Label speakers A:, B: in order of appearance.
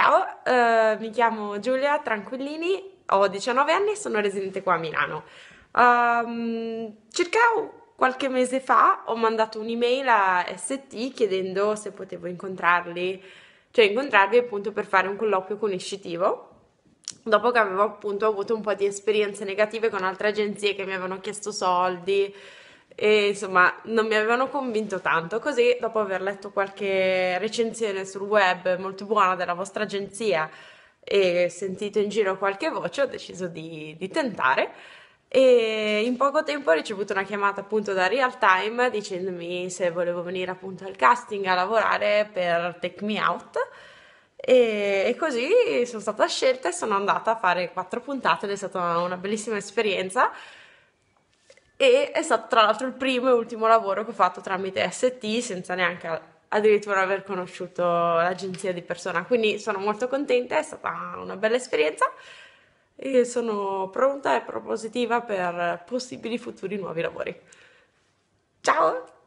A: Ciao, eh, mi chiamo Giulia Tranquillini, ho 19 anni e sono residente qua a Milano. Um, circa qualche mese fa ho mandato un'email a ST chiedendo se potevo incontrarli, cioè incontrarvi appunto per fare un colloquio conoscitivo. Dopo che avevo appunto avuto un po' di esperienze negative con altre agenzie che mi avevano chiesto soldi, e insomma non mi avevano convinto tanto. Così, dopo aver letto qualche recensione sul web molto buona della vostra agenzia e sentito in giro qualche voce, ho deciso di, di tentare. E in poco tempo ho ricevuto una chiamata appunto da Real Time dicendomi se volevo venire appunto al casting a lavorare per Take Me Out. E, e così sono stata scelta e sono andata a fare quattro puntate ed è stata una bellissima esperienza e è stato tra l'altro il primo e ultimo lavoro che ho fatto tramite ST senza neanche addirittura aver conosciuto l'agenzia di persona, quindi sono molto contenta, è stata una bella esperienza e sono pronta e propositiva per possibili futuri nuovi lavori. Ciao!